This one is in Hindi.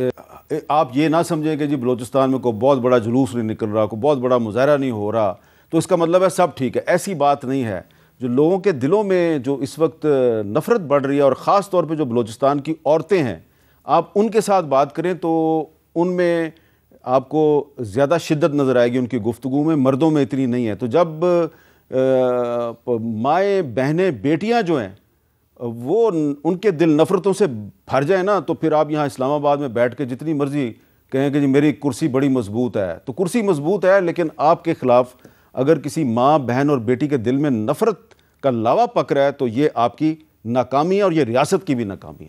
आप ये ना समझें कि जी बलूचिस्तान में कोई बहुत बड़ा जुलूस नहीं निकल रहा कोई बहुत बड़ा मुजाहरा नहीं हो रहा तो इसका मतलब है सब ठीक है ऐसी बात नहीं है जो लोगों के दिलों में जो इस वक्त नफ़रत बढ़ रही है और ख़ास तौर पर जो बलूचिस्तान की औरतें हैं आप उनके साथ बात करें तो उनमें आपको ज़्यादा शिद्दत नज़र आएगी उनकी गुफ्तु में मर्दों में इतनी नहीं है तो जब माएँ बहनें बेटियाँ जो हैं वो उनके दिल नफ़रतों से भर जाए ना तो फिर आप यहाँ इस्लामाबाद में बैठ के जितनी मर्ज़ी कहें कि जी मेरी कुर्सी बड़ी मजबूत है तो कुर्सी मजबूत है लेकिन आपके ख़िलाफ़ अगर किसी माँ बहन और बेटी के दिल में नफ़रत का लावा पक रहा है तो ये आपकी नाकामी है और ये रियासत की भी नाकामी है